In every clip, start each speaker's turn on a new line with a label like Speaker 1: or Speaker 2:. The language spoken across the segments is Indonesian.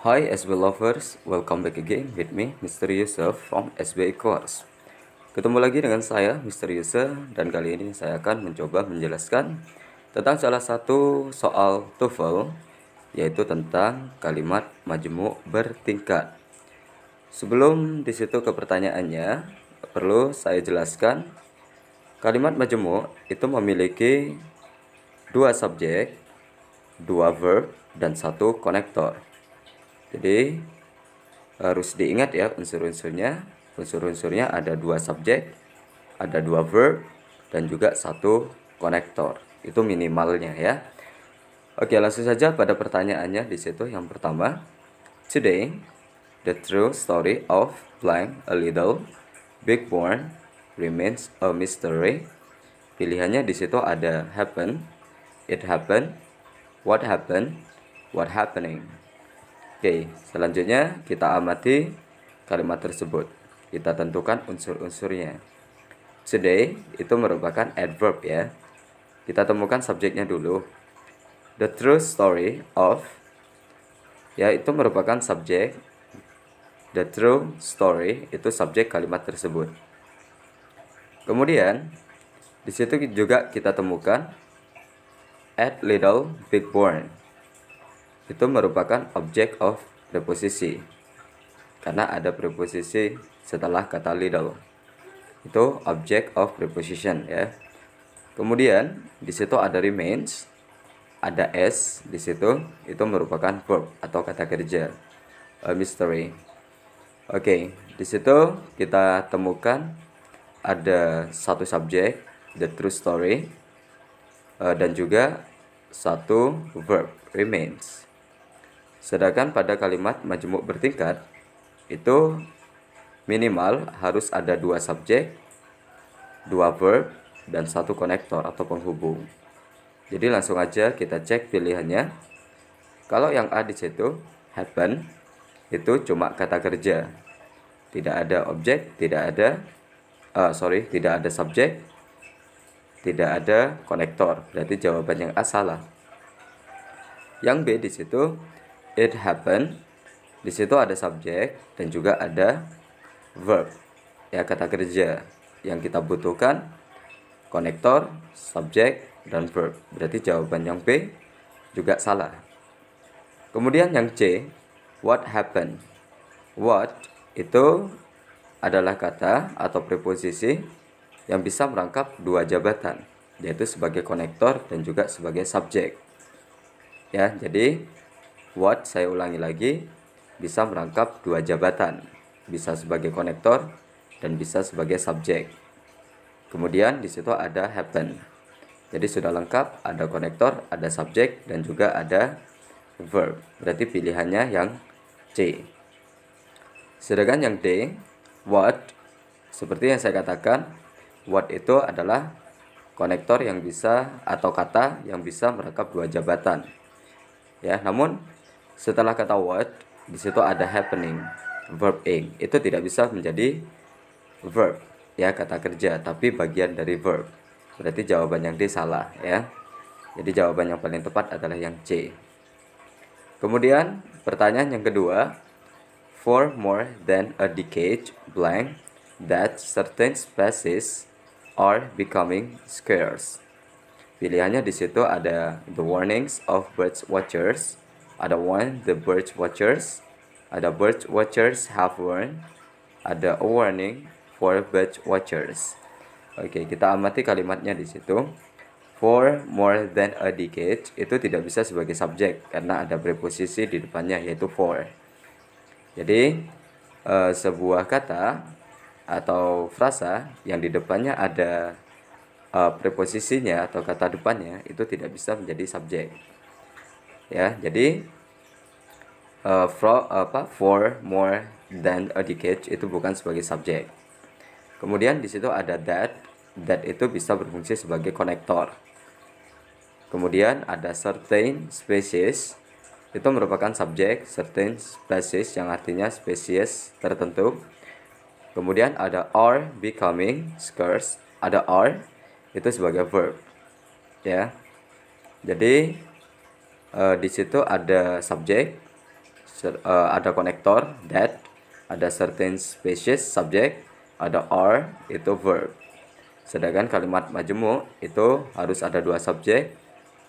Speaker 1: Hi SB lovers, welcome back again with me Mr. Yusuf from SB Course. Ketemu lagi dengan saya Mr. Yusuf dan kali ini saya akan mencoba menjelaskan tentang salah satu soal TOEFL yaitu tentang kalimat majemuk bertingkat. Sebelum di situ ke pertanyaannya, perlu saya jelaskan kalimat majemuk itu memiliki dua subjek, dua verb dan satu konektor. Jadi harus diingat ya unsur-unsurnya. Unsur-unsurnya ada dua subjek, ada dua verb, dan juga satu konektor. Itu minimalnya ya. Oke, langsung saja pada pertanyaannya di situ yang pertama. Today, the true story of blank a little big born remains a mystery. Pilihannya di situ ada happen, it happened, what happened, what happening. Oke, selanjutnya kita amati kalimat tersebut. Kita tentukan unsur-unsurnya. Today itu merupakan adverb ya. Kita temukan subjeknya dulu. The true story of ya itu merupakan subjek. The true story itu subjek kalimat tersebut. Kemudian di situ juga kita temukan at Little Big Born itu merupakan object of preposisi karena ada preposisi setelah kata little itu object of preposition ya kemudian di situ ada remains ada s di situ itu merupakan verb atau kata kerja a mystery oke okay, di situ kita temukan ada satu subjek the true story eh, dan juga satu verb remains Sedangkan pada kalimat majemuk bertingkat itu minimal harus ada dua subjek, dua verb, dan satu konektor atau penghubung. Jadi langsung aja kita cek pilihannya. Kalau yang A di situ happen itu cuma kata kerja. Tidak ada objek, tidak ada uh, sorry, tidak ada subjek, tidak ada konektor. Berarti jawaban yang A salah. Yang B di situ it happened di situ ada subjek dan juga ada verb ya kata kerja yang kita butuhkan konektor subjek dan verb berarti jawaban yang B juga salah kemudian yang C what happened what itu adalah kata atau preposisi yang bisa merangkap dua jabatan yaitu sebagai konektor dan juga sebagai subjek ya jadi Watch, saya ulangi lagi, bisa merangkap dua jabatan, bisa sebagai konektor dan bisa sebagai subjek. Kemudian di situ ada happen. Jadi sudah lengkap, ada konektor, ada subjek dan juga ada verb. Berarti pilihannya yang C. Sedangkan yang D, what seperti yang saya katakan, what itu adalah konektor yang bisa atau kata yang bisa merangkap dua jabatan. Ya, namun setelah kata what, di situ ada happening, verb ing. Itu tidak bisa menjadi verb, ya kata kerja, tapi bagian dari verb. Berarti jawaban yang D salah, ya. Jadi jawaban yang paling tepat adalah yang C. Kemudian pertanyaan yang kedua, for more than a decade blank that certain species are becoming scarce. Pilihannya di situ ada the warnings of birds watchers, ada one, the bird watchers. Ada bird watchers have warned. Ada a warning for bird watchers. Oke, kita amati kalimatnya di situ. For more than a decade itu tidak bisa sebagai subjek karena ada preposisi di depannya yaitu for. Jadi uh, sebuah kata atau frasa yang di depannya ada uh, preposisinya atau kata depannya itu tidak bisa menjadi subjek ya jadi uh, for apa for more than a decade itu bukan sebagai subjek kemudian di situ ada that that itu bisa berfungsi sebagai konektor kemudian ada certain species itu merupakan subjek certain species yang artinya spesies tertentu kemudian ada are becoming scarce ada are itu sebagai verb ya jadi uh, di situ ada subjek, uh, eh, ada konektor that, ada certain species subjek, ada are itu verb. Sedangkan kalimat majemuk itu harus ada dua subjek,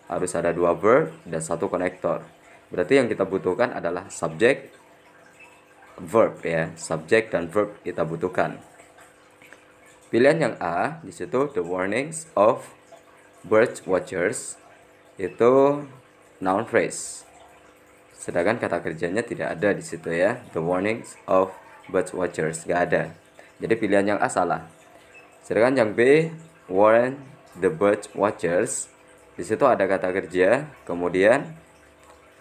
Speaker 1: harus ada dua verb dan satu konektor. Berarti yang kita butuhkan adalah subjek, verb ya, subjek dan verb kita butuhkan. Pilihan yang A di situ the warnings of bird watchers itu noun phrase. Sedangkan kata kerjanya tidak ada di situ ya. The warnings of bird watchers nggak ada. Jadi pilihan yang A salah. Sedangkan yang B warn the bird watchers di situ ada kata kerja, kemudian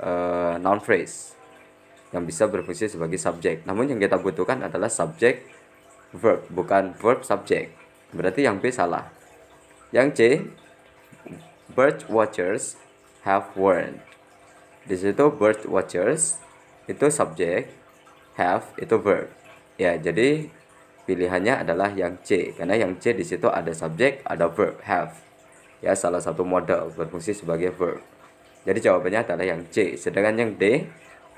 Speaker 1: uh, noun phrase yang bisa berfungsi sebagai subjek. Namun yang kita butuhkan adalah subjek verb, bukan verb subjek. Berarti yang B salah. Yang C, bird watchers have warned. Di situ bird watchers itu subjek, have itu verb. Ya, jadi pilihannya adalah yang C karena yang C di situ ada subjek, ada verb have. Ya, salah satu modal berfungsi sebagai verb. Jadi jawabannya adalah yang C. Sedangkan yang D,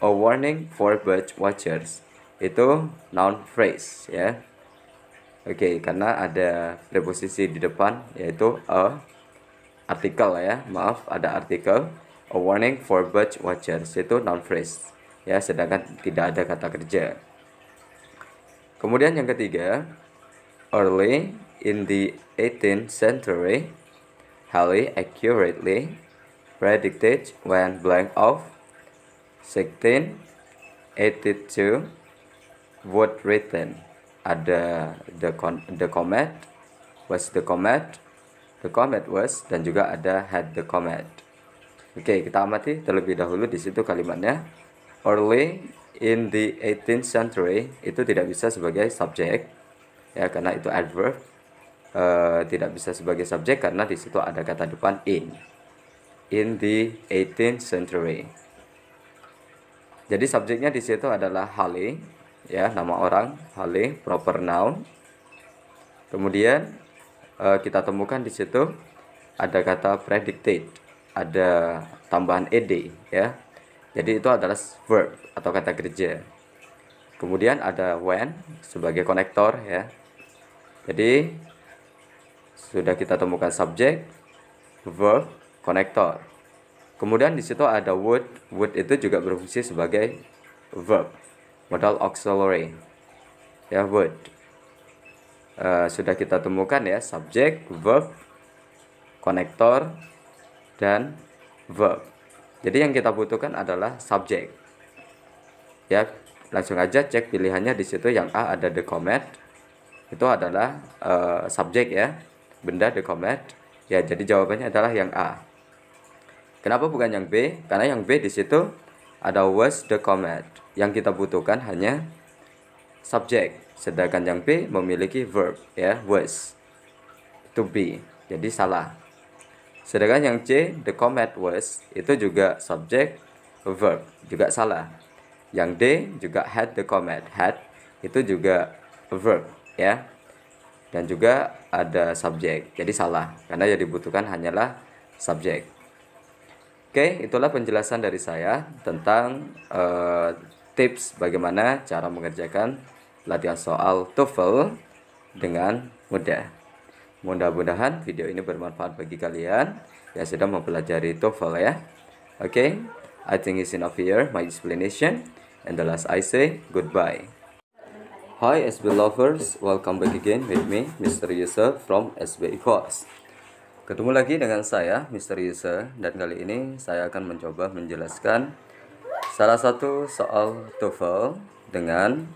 Speaker 1: a warning for bird watchers itu noun phrase ya. Oke, okay, karena ada preposisi di depan yaitu a artikel ya maaf ada artikel a warning for bird watchers itu non phrase ya sedangkan tidak ada kata kerja kemudian yang ketiga early in the 18th century Halley accurately predicted when blank of 1682 would return ada the, the comet was the comet the comet was dan juga ada had the comet. Oke, okay, kita amati terlebih dahulu di situ kalimatnya early in the 18th century itu tidak bisa sebagai subjek ya karena itu adverb uh, tidak bisa sebagai subjek karena di situ ada kata depan in in the 18th century. Jadi subjeknya di situ adalah Hale ya nama orang Hale proper noun. Kemudian uh, kita temukan di situ ada kata predicted, ada tambahan ed ya. Jadi itu adalah verb atau kata kerja. Kemudian ada when sebagai konektor ya. Jadi sudah kita temukan subjek, verb, konektor. Kemudian di situ ada would. Would itu juga berfungsi sebagai verb, modal auxiliary. Ya, would. Eh, sudah kita temukan ya subjek, verb, konektor dan verb. Jadi yang kita butuhkan adalah subjek. Ya, langsung aja cek pilihannya di situ yang A ada the comet itu adalah uh, subjek ya. Benda the comet Ya, jadi jawabannya adalah yang A. Kenapa bukan yang B? Karena yang B di situ ada was the comet Yang kita butuhkan hanya subjek sedangkan yang B memiliki verb ya was to be jadi salah sedangkan yang C the comet was itu juga subjek verb juga salah yang D juga had the comet had itu juga verb ya dan juga ada subjek jadi salah karena yang dibutuhkan hanyalah subjek oke itulah penjelasan dari saya tentang uh, tips bagaimana cara mengerjakan latihan soal TOEFL dengan mudah. Mudah-mudahan video ini bermanfaat bagi kalian yang sedang mempelajari TOEFL ya. Oke, okay? I think it's enough here my explanation and the last I say goodbye. Hi SB lovers, welcome back again with me Mr. Yusuf from SB Course. Ketemu lagi dengan saya Mr. Yusuf dan kali ini saya akan mencoba menjelaskan salah satu soal TOEFL dengan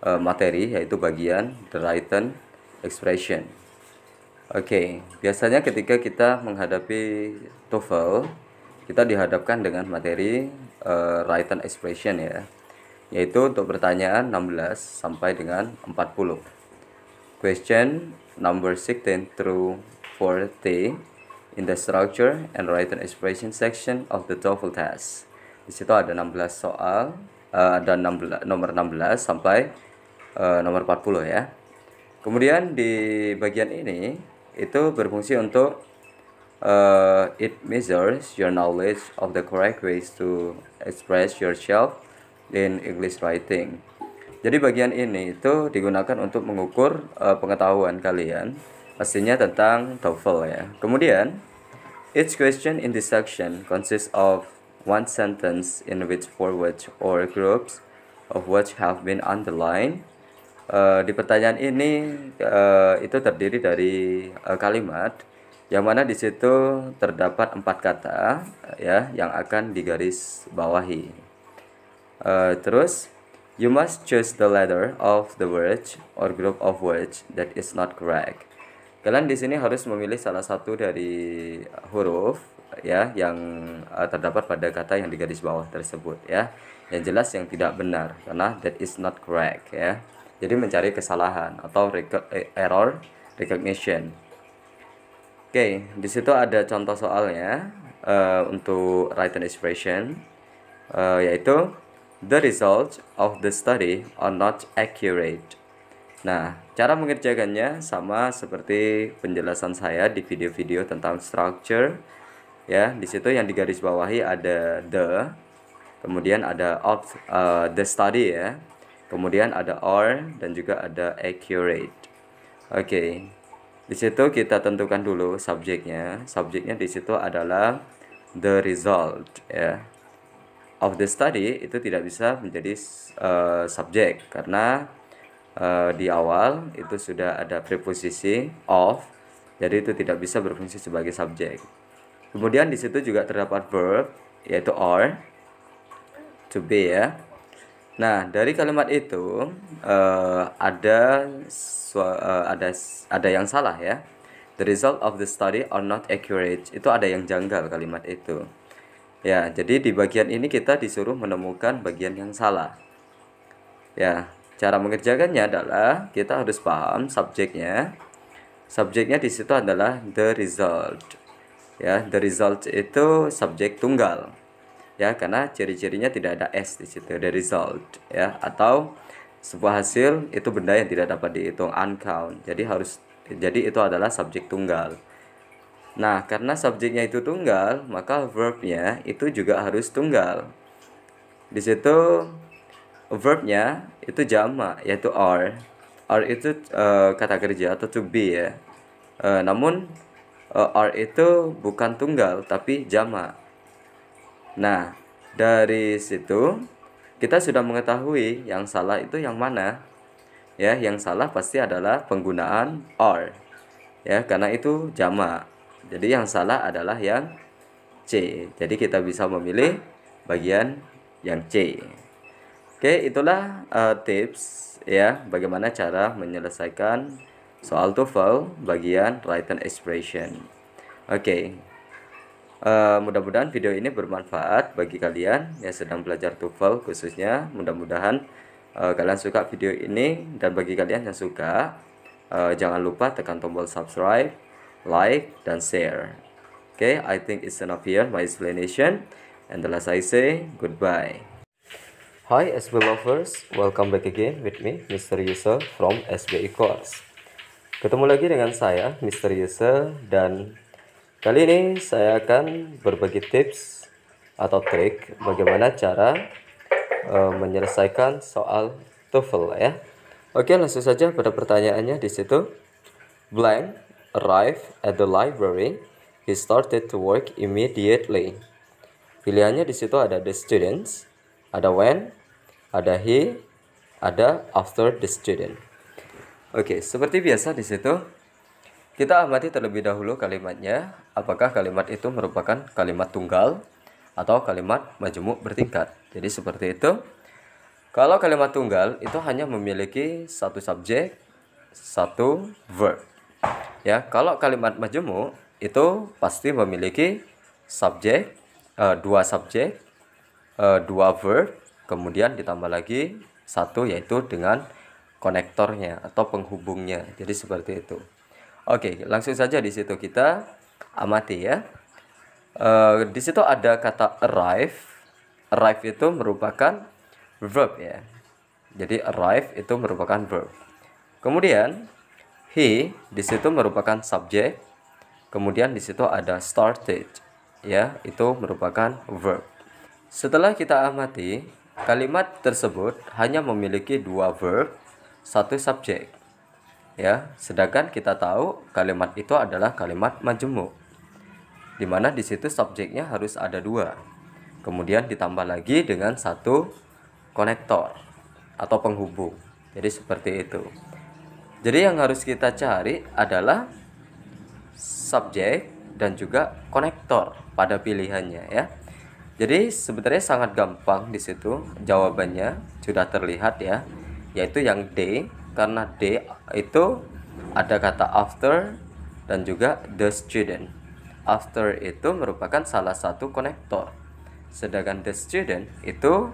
Speaker 1: Eh, materi yaitu bagian the written expression. Oke, okay. biasanya ketika kita menghadapi TOEFL, kita dihadapkan dengan materi uh, written expression ya, yaitu untuk pertanyaan 16 sampai dengan 40. Question number 16 through 40 in the structure and written expression section of the TOEFL test. Di situ ada 16 soal, uh, ada 16, nomor 16 sampai e, nomor 40 ya. Kemudian di bagian ini itu berfungsi untuk uh, it measures your knowledge of the correct ways to express yourself in English writing. Jadi bagian ini itu digunakan untuk mengukur uh, pengetahuan kalian pastinya tentang TOEFL ya. Kemudian each question in this section consists of one sentence in which four words or groups of words have been underlined Eh, di pertanyaan ini eh, itu terdiri dari eh, kalimat yang mana di situ terdapat empat kata ya yang akan digaris bawahi. terus you must choose the letter of the word or group of words that is not correct. Kalian di sini harus memilih salah satu dari huruf ya yang terdapat pada kata yang digaris bawah tersebut ya. Yang jelas yang tidak benar karena that is not correct ya. Jadi mencari kesalahan atau eh, error recognition. Oke, di situ ada contoh soalnya uh, untuk written expression uh, yaitu the results of the study are not accurate. Nah, cara mengerjakannya sama seperti penjelasan saya di video-video tentang structure. Ya, di situ yang digarisbawahi ada the, kemudian ada of uh, the study ya Kemudian ada or dan juga ada accurate. Oke. Okay. Di situ kita tentukan dulu subjeknya. Subjeknya di situ adalah the result ya. Of the study itu tidak bisa menjadi uh, subjek karena uh, di awal itu sudah ada preposisi of jadi itu tidak bisa berfungsi sebagai subjek. Kemudian di situ juga terdapat verb yaitu are to be ya Nah, dari kalimat itu uh, ada uh, ada ada yang salah ya. The result of the study are not accurate. Itu ada yang janggal kalimat itu. Ya, jadi di bagian ini kita disuruh menemukan bagian yang salah. Ya, cara mengerjakannya adalah kita harus paham subjeknya. Subjeknya di situ adalah the result. Ya, the result itu subjek tunggal ya karena ciri-cirinya tidak ada s di situ the result ya atau sebuah hasil itu benda yang tidak dapat dihitung uncount jadi harus jadi itu adalah subjek tunggal nah karena subjeknya itu tunggal maka verbnya itu juga harus tunggal di situ verbnya itu jama yaitu are are itu uh, kata kerja atau to be ya uh, namun uh, eh, are itu bukan tunggal tapi jama Nah, dari situ kita sudah mengetahui yang salah itu yang mana. Ya, yang salah pasti adalah penggunaan or. Ya, karena itu jamak. Jadi yang salah adalah yang C. Jadi kita bisa memilih bagian yang C. Oke, itulah uh, tips ya bagaimana cara menyelesaikan soal TOEFL bagian written expression. Oke. Okay. Eh, mudah-mudahan video ini bermanfaat bagi kalian yang sedang belajar TOEFL khususnya. Mudah-mudahan uh, kalian suka video ini dan bagi kalian yang suka uh, jangan lupa tekan tombol subscribe, like dan share. Okay, I think it's enough here my explanation and the last I say goodbye. Hi SB lovers, welcome back again with me Mr. Yusuf from SBI e Course. Ketemu lagi dengan saya Mr. Yusuf dan Kali ini saya akan berbagi tips atau trik bagaimana cara e, menyelesaikan soal TOEFL ya. Oke, langsung saja pada pertanyaannya di situ. Blank arrived at the library. He started to work immediately. Pilihannya di situ ada the students, ada when, ada he, ada after the student. Oke, seperti biasa di situ kita amati terlebih dahulu kalimatnya, apakah kalimat itu merupakan kalimat tunggal atau kalimat majemuk bertingkat. Jadi seperti itu. Kalau kalimat tunggal itu hanya memiliki satu subjek, satu verb. Ya, kalau kalimat majemuk itu pasti memiliki subjek, uh, dua subjek, uh, dua verb, kemudian ditambah lagi satu yaitu dengan konektornya atau penghubungnya. Jadi seperti itu. Oke, langsung saja di situ kita amati ya. Uh, di situ ada kata arrive. Arrive itu merupakan verb ya. Jadi arrive itu merupakan verb. Kemudian he di situ merupakan subjek. Kemudian di situ ada started ya, itu merupakan verb. Setelah kita amati, kalimat tersebut hanya memiliki dua verb, satu subjek ya sedangkan kita tahu kalimat itu adalah kalimat majemuk dimana mana di situ subjeknya harus ada dua kemudian ditambah lagi dengan satu konektor atau penghubung jadi seperti itu jadi yang harus kita cari adalah subjek dan juga konektor pada pilihannya ya jadi sebenarnya sangat gampang di situ jawabannya sudah terlihat ya yaitu yang D karena D itu ada kata after dan juga the student. After itu merupakan salah satu konektor. Sedangkan the student itu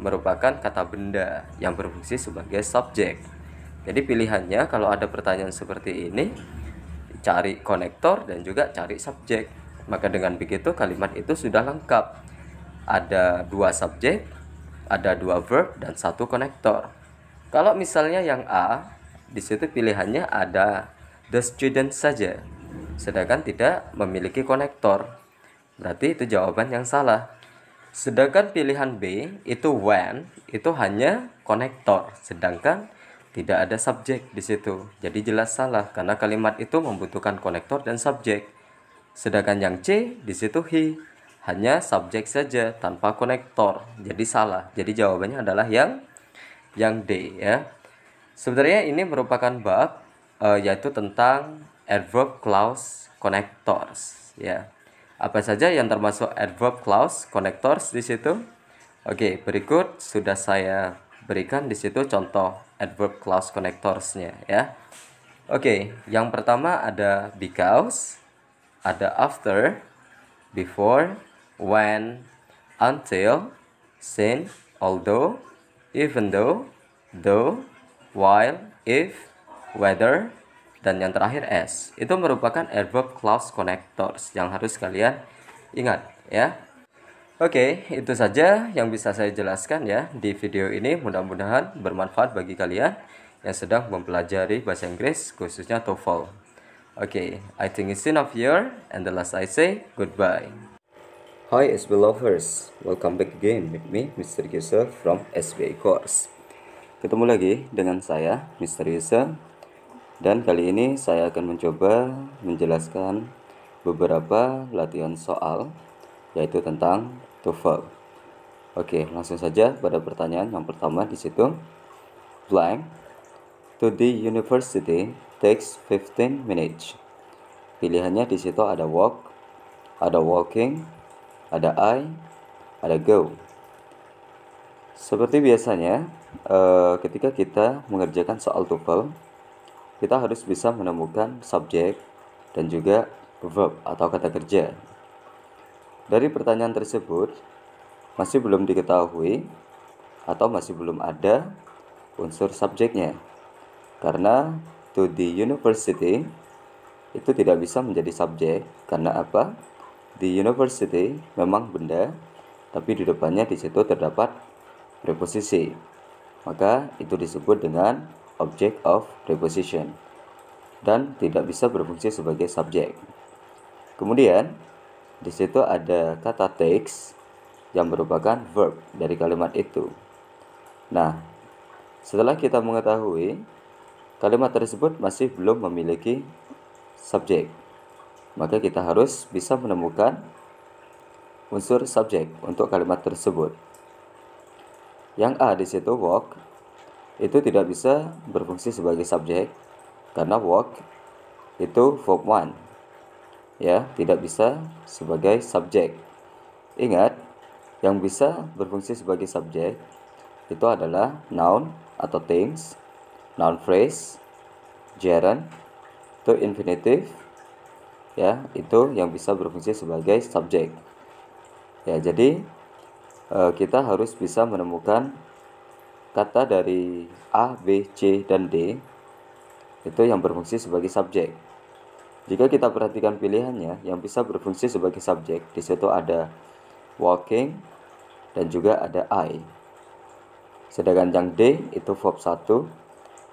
Speaker 1: merupakan kata benda yang berfungsi sebagai subjek. Jadi pilihannya kalau ada pertanyaan seperti ini cari konektor dan juga cari subjek. Maka dengan begitu kalimat itu sudah lengkap. Ada dua subjek, ada dua verb dan satu konektor. Kalau misalnya yang A, di situ pilihannya ada the student saja, sedangkan tidak memiliki konektor. Berarti itu jawaban yang salah. Sedangkan pilihan B itu when itu hanya konektor, sedangkan tidak ada subjek di situ. Jadi jelas salah karena kalimat itu membutuhkan konektor dan subjek. Sedangkan yang C di situ he hanya subjek saja tanpa konektor. Jadi salah. Jadi jawabannya adalah yang yang D ya. Sebenarnya ini merupakan bab uh, yaitu tentang adverb clause connectors ya. Apa saja yang termasuk adverb clause connectors di situ? Oke, berikut sudah saya berikan di situ contoh adverb clause connectorsnya ya. Oke, yang pertama ada because, ada after, before, when, until, since, although, even though, though, while, if, whether, dan yang terakhir as. Itu merupakan adverb clause connectors yang harus kalian ingat ya. Oke, okay, itu saja yang bisa saya jelaskan ya di video ini. Mudah-mudahan bermanfaat bagi kalian yang sedang mempelajari bahasa Inggris khususnya TOEFL. Oke, okay, I think it's enough here and the last I say goodbye. Hi SB lovers, welcome back again with me Mr. Yusuf from SBI Course. Ketemu lagi dengan saya Mr. Yusuf dan kali ini saya akan mencoba menjelaskan beberapa latihan soal yaitu tentang TOEFL. Oke, langsung saja pada pertanyaan yang pertama di situ. Blank to the university takes 15 minutes. Pilihannya di situ ada walk, ada walking, ada I, ada go. Seperti biasanya, eh, ketika kita mengerjakan soal TOEFL, kita harus bisa menemukan subjek dan juga verb atau kata kerja. Dari pertanyaan tersebut, masih belum diketahui atau masih belum ada unsur subjeknya. Karena to the university itu tidak bisa menjadi subjek karena apa? Di university memang benda, tapi di depannya di situ terdapat preposisi. Maka itu disebut dengan object of preposition dan tidak bisa berfungsi sebagai subjek. Kemudian, di situ ada kata takes yang merupakan verb dari kalimat itu. Nah, setelah kita mengetahui kalimat tersebut masih belum memiliki subjek maka kita harus bisa menemukan unsur subjek untuk kalimat tersebut. Yang A di situ walk itu tidak bisa berfungsi sebagai subjek karena walk itu verb one ya tidak bisa sebagai subjek ingat yang bisa berfungsi sebagai subjek itu adalah noun atau things noun phrase gerund to infinitive ya itu yang bisa berfungsi sebagai subjek ya jadi eh, kita harus bisa menemukan kata dari A, B, C, dan D itu yang berfungsi sebagai subjek jika kita perhatikan pilihannya yang bisa berfungsi sebagai subjek di situ ada walking dan juga ada I sedangkan yang D itu verb 1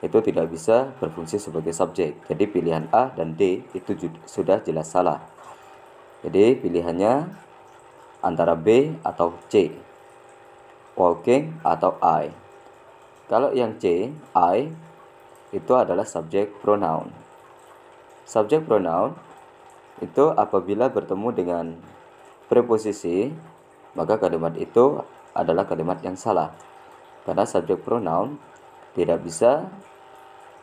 Speaker 1: itu tidak bisa berfungsi sebagai subjek. Jadi pilihan A dan D itu sudah jelas salah. Jadi pilihannya antara B atau C. Walking atau I. Kalau yang C, I itu adalah subjek pronoun. Subjek pronoun itu apabila bertemu dengan preposisi, maka kalimat itu adalah kalimat yang salah. Karena subjek pronoun tidak bisa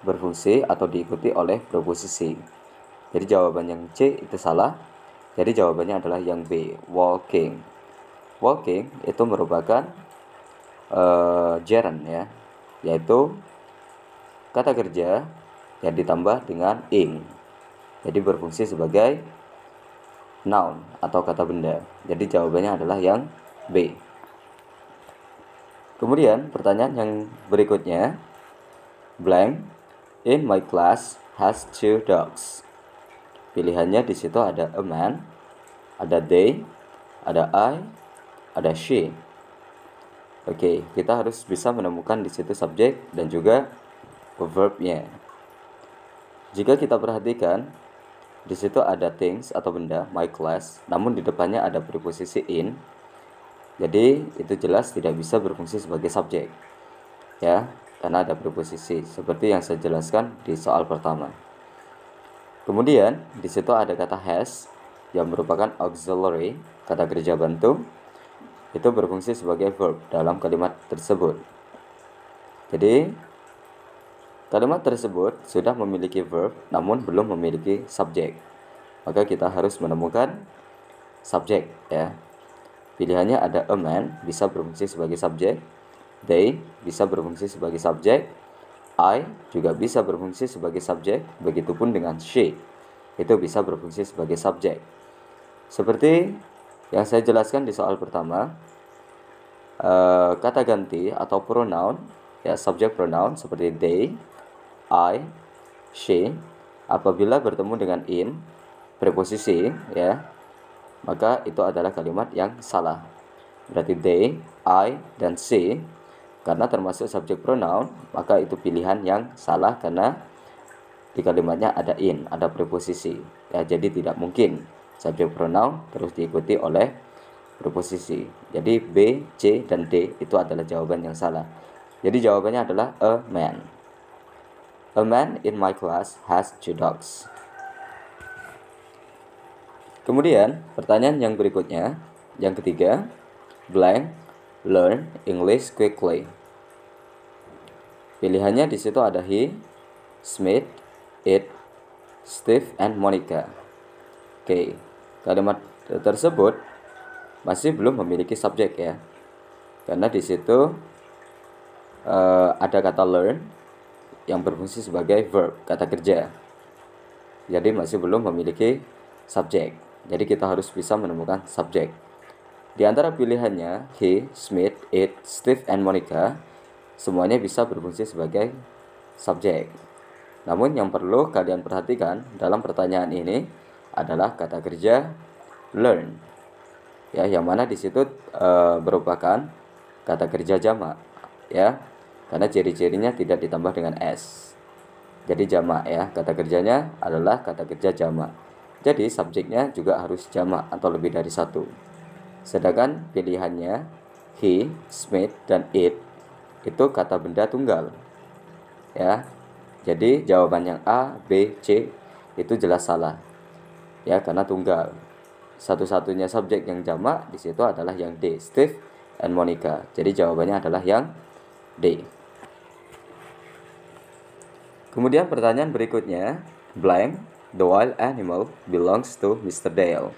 Speaker 1: berfungsi atau diikuti oleh proposisi. Jadi jawaban yang C itu salah. Jadi jawabannya adalah yang B, walking. Walking itu merupakan uh, gerund ya, yaitu kata kerja yang ditambah dengan ing. Jadi berfungsi sebagai noun atau kata benda. Jadi jawabannya adalah yang B. Kemudian pertanyaan yang berikutnya blank In my class has two dogs. Pilihannya di situ ada a man, ada they, ada I, ada she. Oke, okay, kita harus bisa menemukan di situ subjek dan juga verbnya. Jika kita perhatikan, di situ ada things atau benda, my class, namun di depannya ada preposisi in. Jadi, itu jelas tidak bisa berfungsi sebagai subjek. Ya karena ada preposisi seperti yang saya jelaskan di soal pertama. Kemudian di situ ada kata has yang merupakan auxiliary kata kerja bantu itu berfungsi sebagai verb dalam kalimat tersebut. Jadi kalimat tersebut sudah memiliki verb namun belum memiliki subjek. Maka kita harus menemukan subjek ya. Pilihannya ada a man bisa berfungsi sebagai subjek They bisa berfungsi sebagai subjek. I juga bisa berfungsi sebagai subjek. Begitupun dengan she. Itu bisa berfungsi sebagai subjek. Seperti yang saya jelaskan di soal pertama, eh, kata ganti atau pronoun ya subjek pronoun seperti they, I, she apabila bertemu dengan in preposisi ya maka itu adalah kalimat yang salah berarti they, I, dan she karena termasuk subjek pronoun maka itu pilihan yang salah karena di kalimatnya ada in ada preposisi ya jadi tidak mungkin subjek pronoun terus diikuti oleh preposisi jadi b c dan d itu adalah jawaban yang salah jadi jawabannya adalah a man a man in my class has two dogs kemudian pertanyaan yang berikutnya yang ketiga blank learn English quickly. Pilihannya di situ ada he, Smith, it, Steve, and Monica. Oke, kalimat tersebut masih belum memiliki subjek ya, karena di situ uh, ada kata learn yang berfungsi sebagai verb kata kerja. Jadi masih belum memiliki subjek. Jadi kita harus bisa menemukan subjek. Di antara pilihannya, he, Smith, it, Steve, and Monica, semuanya bisa berfungsi sebagai subjek. Namun yang perlu kalian perhatikan dalam pertanyaan ini adalah kata kerja learn. Ya, yang mana di situ e, merupakan kata kerja jamak, ya. Karena ciri-cirinya tidak ditambah dengan s. Jadi jamak ya, kata kerjanya adalah kata kerja jamak. Jadi subjeknya juga harus jamak atau lebih dari satu. Sedangkan pilihannya he, Smith, dan it itu kata benda tunggal. Ya. Jadi jawaban yang A, B, C itu jelas salah. Ya, karena tunggal. Satu-satunya subjek yang jamak di situ adalah yang D, Steve and Monica. Jadi jawabannya adalah yang D. Kemudian pertanyaan berikutnya, blank the wild animal belongs to Mr. Dale.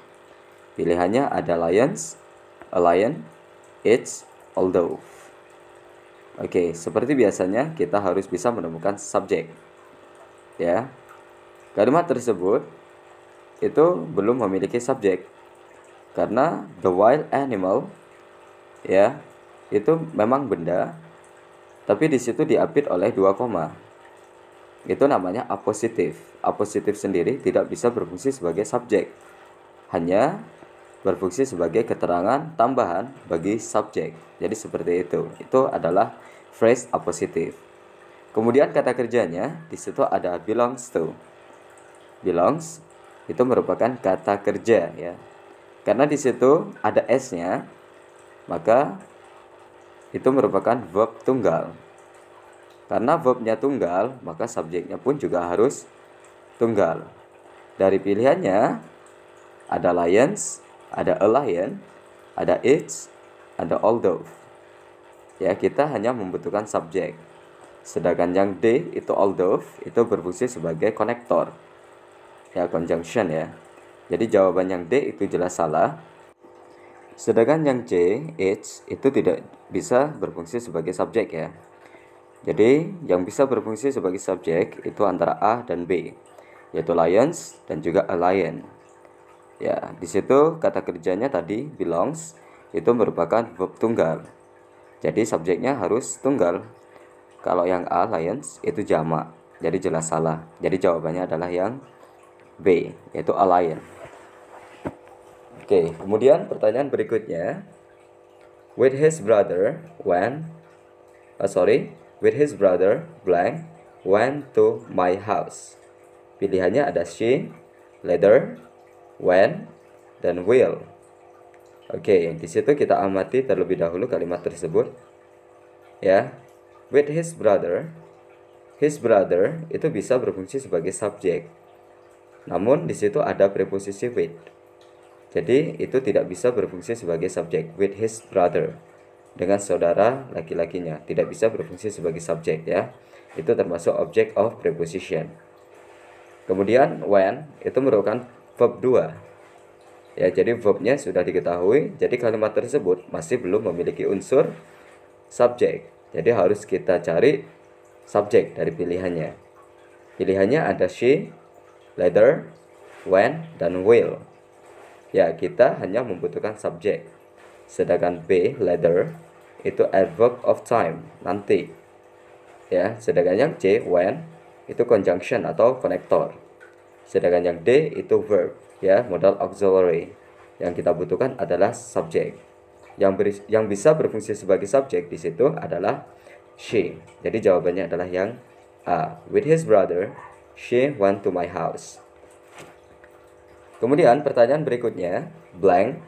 Speaker 1: Pilihannya ada Lions, a lion, it's, although. Oke, okay, seperti biasanya kita harus bisa menemukan subjek. Ya. Kalimat tersebut itu belum memiliki subjek. Karena the wild animal ya, itu memang benda tapi di situ diapit oleh dua koma. Itu namanya apositif. Apositif sendiri tidak bisa berfungsi sebagai subjek. Hanya berfungsi sebagai keterangan tambahan bagi subjek. Jadi seperti itu. Itu adalah phrase appositive. Kemudian kata kerjanya di situ ada belongs to. Belongs itu merupakan kata kerja ya. Karena di situ ada s-nya, maka itu merupakan verb tunggal. Karena verbnya tunggal, maka subjeknya pun juga harus tunggal. Dari pilihannya ada lions, ada a lion, ada it's, ada although. Ya, kita hanya membutuhkan subjek. Sedangkan yang D itu although itu berfungsi sebagai konektor. Ya, conjunction ya. Jadi jawaban yang D itu jelas salah. Sedangkan yang C, it's itu tidak bisa berfungsi sebagai subjek ya. Jadi yang bisa berfungsi sebagai subjek itu antara A dan B, yaitu lions dan juga a lion. Ya, di situ kata kerjanya tadi belongs itu merupakan verb tunggal. Jadi subjeknya harus tunggal. Kalau yang A lions itu jamak. Jadi jelas salah. Jadi jawabannya adalah yang B yaitu alliance. Oke, kemudian pertanyaan berikutnya. With his brother when uh, sorry, with his brother blank went to my house. Pilihannya ada she, leather, when, dan will. Oke, okay, di situ kita amati terlebih dahulu kalimat tersebut. Ya, with his brother. His brother itu bisa berfungsi sebagai subjek. Namun di situ ada preposisi with. Jadi itu tidak bisa berfungsi sebagai subjek with his brother. Dengan saudara laki-lakinya tidak bisa berfungsi sebagai subjek ya. Itu termasuk object of preposition. Kemudian when itu merupakan verb 2. Ya, jadi verbnya sudah diketahui, jadi kalimat tersebut masih belum memiliki unsur subjek. Jadi harus kita cari subjek dari pilihannya. Pilihannya ada she, later, when, dan will. Ya, kita hanya membutuhkan subjek. Sedangkan B, later, itu adverb of time, nanti. Ya, sedangkan yang C, when, itu conjunction atau konektor. Sedangkan yang D itu verb, ya, modal auxiliary. Yang kita butuhkan adalah subjek. Yang beri, yang bisa berfungsi sebagai subjek di situ adalah she. Jadi jawabannya adalah yang A. With his brother, she went to my house. Kemudian pertanyaan berikutnya, blank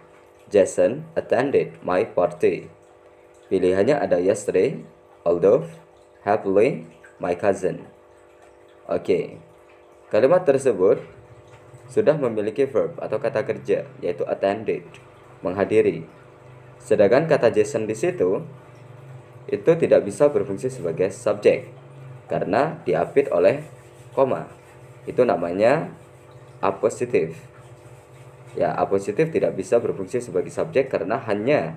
Speaker 1: Jason attended my party. Pilihannya ada yesterday, although happily, my cousin. Oke, okay. Kalimat tersebut sudah memiliki verb atau kata kerja yaitu attended, menghadiri. Sedangkan kata Jason di situ itu tidak bisa berfungsi sebagai subjek karena diapit oleh koma. Itu namanya apositif. Ya, apositif tidak bisa berfungsi sebagai subjek karena hanya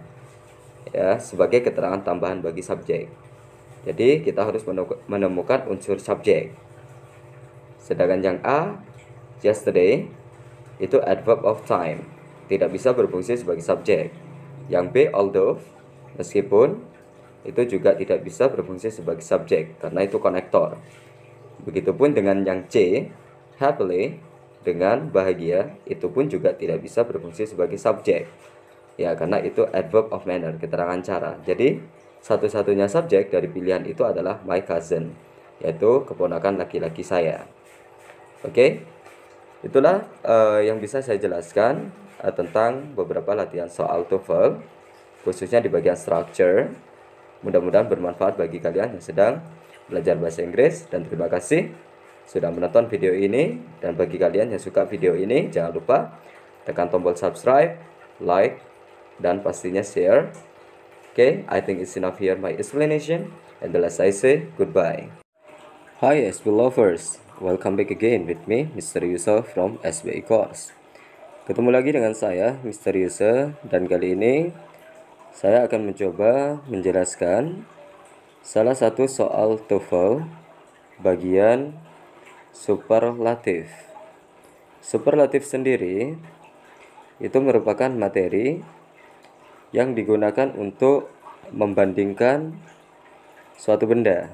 Speaker 1: ya sebagai keterangan tambahan bagi subjek. Jadi kita harus menemukan unsur subjek. Sedangkan yang A, yesterday, itu adverb of time, tidak bisa berfungsi sebagai subjek. Yang B, although, meskipun, itu juga tidak bisa berfungsi sebagai subjek karena itu konektor. Begitupun dengan yang C, happily, dengan bahagia, itu pun juga tidak bisa berfungsi sebagai subjek. Ya, karena itu adverb of manner, keterangan cara. Jadi, satu-satunya subjek dari pilihan itu adalah my cousin, yaitu keponakan laki-laki saya. Oke. Okay? Itulah uh, yang bisa saya jelaskan uh, tentang beberapa latihan soal TOEFL khususnya di bagian structure. Mudah-mudahan bermanfaat bagi kalian yang sedang belajar bahasa Inggris dan terima kasih sudah menonton video ini dan bagi kalian yang suka video ini jangan lupa tekan tombol subscribe, like dan pastinya share. Okay, I think it's enough here my explanation and the last I say goodbye. Hi, SB lovers. Welcome back again with me, Mr. User from SBI Course. Ketemu lagi dengan saya, Mr. User, dan kali ini saya akan mencoba menjelaskan salah satu soal TOEFL bagian superlatif. Superlatif sendiri itu merupakan materi yang digunakan untuk membandingkan suatu benda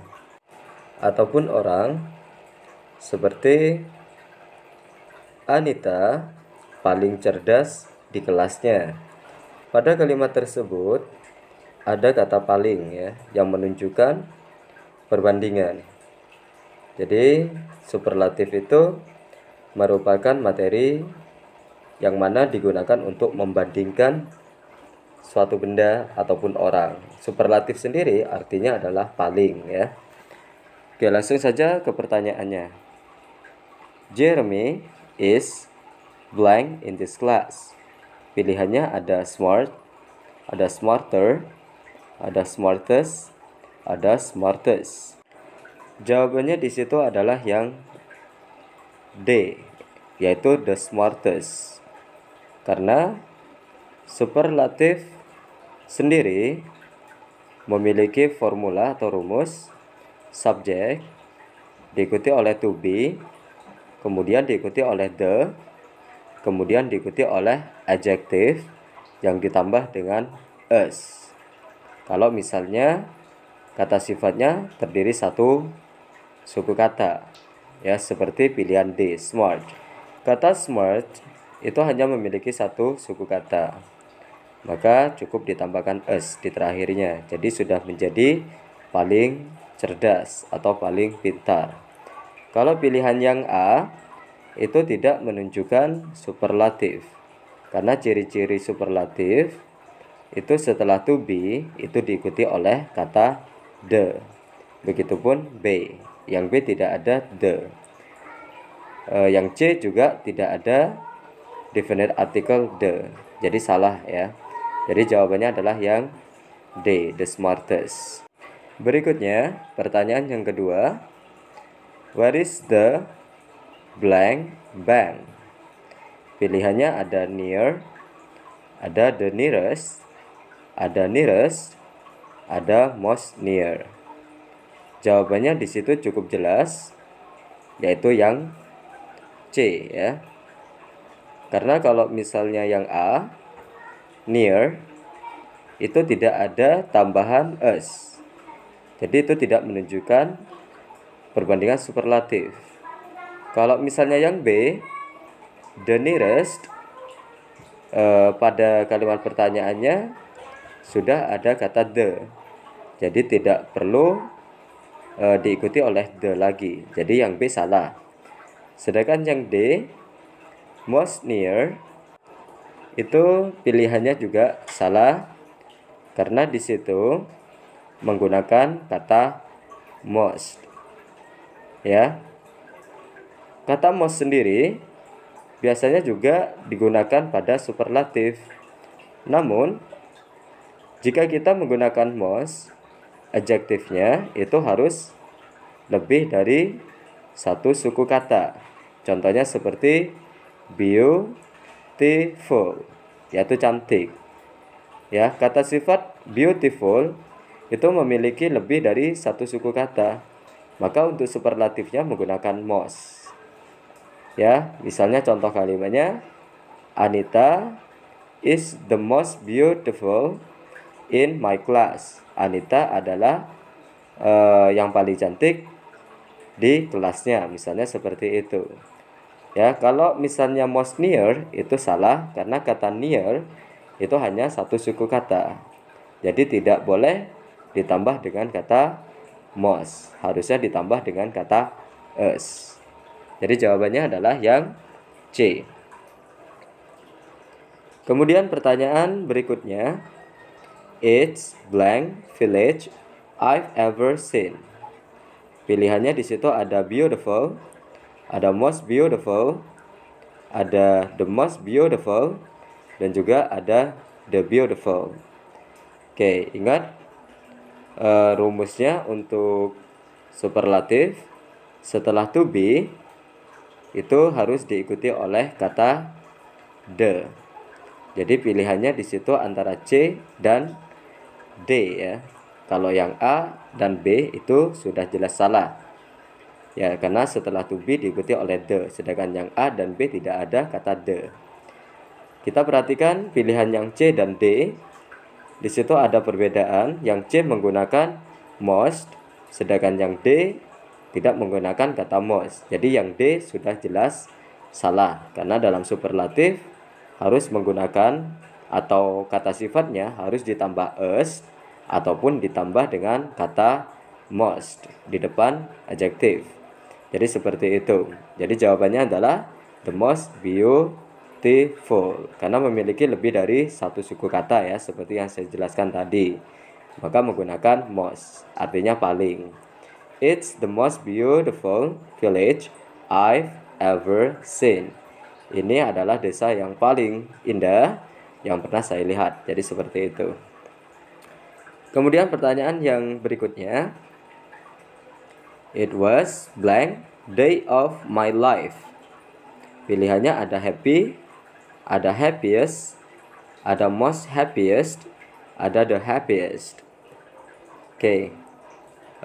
Speaker 1: ataupun orang seperti Anita paling cerdas di kelasnya. Pada kalimat tersebut ada kata paling ya yang menunjukkan perbandingan. Jadi superlatif itu merupakan materi yang mana digunakan untuk membandingkan suatu benda ataupun orang. Superlatif sendiri artinya adalah paling ya. Oke, langsung saja ke pertanyaannya. Jeremy is blank in this class. Pilihannya ada smart, ada smarter, ada smartest, ada smartest. Jawabannya di situ adalah yang D, yaitu the smartest. Karena superlatif sendiri memiliki formula atau rumus subjek diikuti oleh to be kemudian diikuti oleh the, kemudian diikuti oleh adjective yang ditambah dengan us. Kalau misalnya kata sifatnya terdiri satu suku kata, ya seperti pilihan D, smart. Kata smart itu hanya memiliki satu suku kata. Maka cukup ditambahkan us di terakhirnya. Jadi sudah menjadi paling cerdas atau paling pintar. Kalau pilihan yang A itu tidak menunjukkan superlatif. Karena ciri-ciri superlatif itu setelah to be itu diikuti oleh kata the. Begitupun B. Yang B tidak ada the. E, yang C juga tidak ada definite article the. Jadi salah ya. Jadi jawabannya adalah yang D, the smartest. Berikutnya, pertanyaan yang kedua, Where is the blank bank? Pilihannya ada near, ada the nearest, ada nearest, ada most near. Jawabannya di situ cukup jelas, yaitu yang C ya. Karena kalau misalnya yang A, near, itu tidak ada tambahan s. Jadi itu tidak menunjukkan perbandingan superlatif. Kalau misalnya yang B, the nearest uh, pada kalimat pertanyaannya sudah ada kata the. Jadi tidak perlu uh, diikuti oleh the lagi. Jadi yang B salah. Sedangkan yang D, most near itu pilihannya juga salah karena di situ menggunakan kata most ya. Kata most sendiri biasanya juga digunakan pada superlatif. Namun, jika kita menggunakan most, adjektifnya itu harus lebih dari satu suku kata. Contohnya seperti beautiful, yaitu cantik. Ya, kata sifat beautiful itu memiliki lebih dari satu suku kata. Maka untuk superlatifnya menggunakan most, Ya, misalnya contoh kalimatnya Anita is the most beautiful in my class. Anita adalah uh, yang paling cantik di kelasnya, misalnya seperti itu. Ya, kalau misalnya most near itu salah karena kata near itu hanya satu suku kata. Jadi tidak boleh ditambah dengan kata mos harusnya ditambah dengan kata es jadi jawabannya adalah yang C kemudian pertanyaan berikutnya it's blank village I've ever seen pilihannya di situ ada beautiful ada most beautiful ada the most beautiful dan juga ada the beautiful oke ingat uh, rumusnya untuk superlatif setelah to be itu harus diikuti oleh kata the. Jadi pilihannya di situ antara C dan D ya. Kalau yang A dan B itu sudah jelas salah. Ya, karena setelah to be diikuti oleh the, sedangkan yang A dan B tidak ada kata the. Kita perhatikan pilihan yang C dan D di situ ada perbedaan yang C menggunakan most sedangkan yang D tidak menggunakan kata most. Jadi yang D sudah jelas salah karena dalam superlatif harus menggunakan atau kata sifatnya harus ditambah us ataupun ditambah dengan kata most di depan adjektif. Jadi seperti itu. Jadi jawabannya adalah the most beautiful Beautiful karena memiliki lebih dari satu suku kata ya seperti yang saya jelaskan tadi. Maka menggunakan most artinya paling. It's the most beautiful village I've ever seen. Ini adalah desa yang paling indah yang pernah saya lihat. Jadi seperti itu. Kemudian pertanyaan yang berikutnya. It was blank day of my life. Pilihannya ada happy, ada happiest, ada most happiest, ada the happiest. Oke, okay.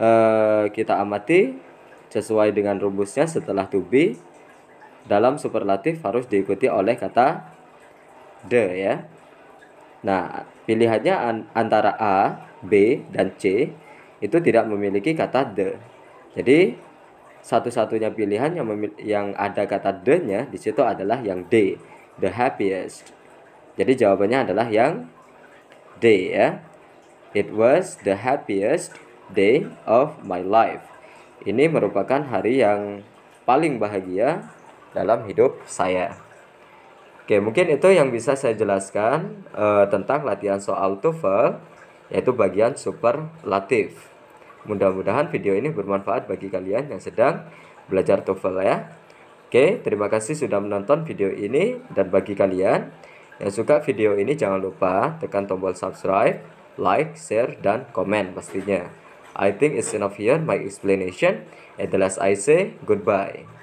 Speaker 1: uh, eh, kita amati sesuai dengan rumusnya setelah to be dalam superlatif harus diikuti oleh kata the ya. Nah, pilihannya an antara A, B, dan C itu tidak memiliki kata the. Jadi satu-satunya pilihan yang yang ada kata the-nya di situ adalah yang D the happiest. Jadi jawabannya adalah yang D ya. It was the happiest day of my life. Ini merupakan hari yang paling bahagia dalam hidup saya. Oke, mungkin itu yang bisa saya jelaskan uh, tentang latihan soal TOEFL, yaitu bagian superlatif. Mudah-mudahan video ini bermanfaat bagi kalian yang sedang belajar TOEFL ya. Oke, terima kasih sudah menonton video ini dan bagi kalian yang suka video ini jangan lupa tekan tombol subscribe, like, share, dan komen pastinya. I think it's enough here my explanation. At the last I say goodbye.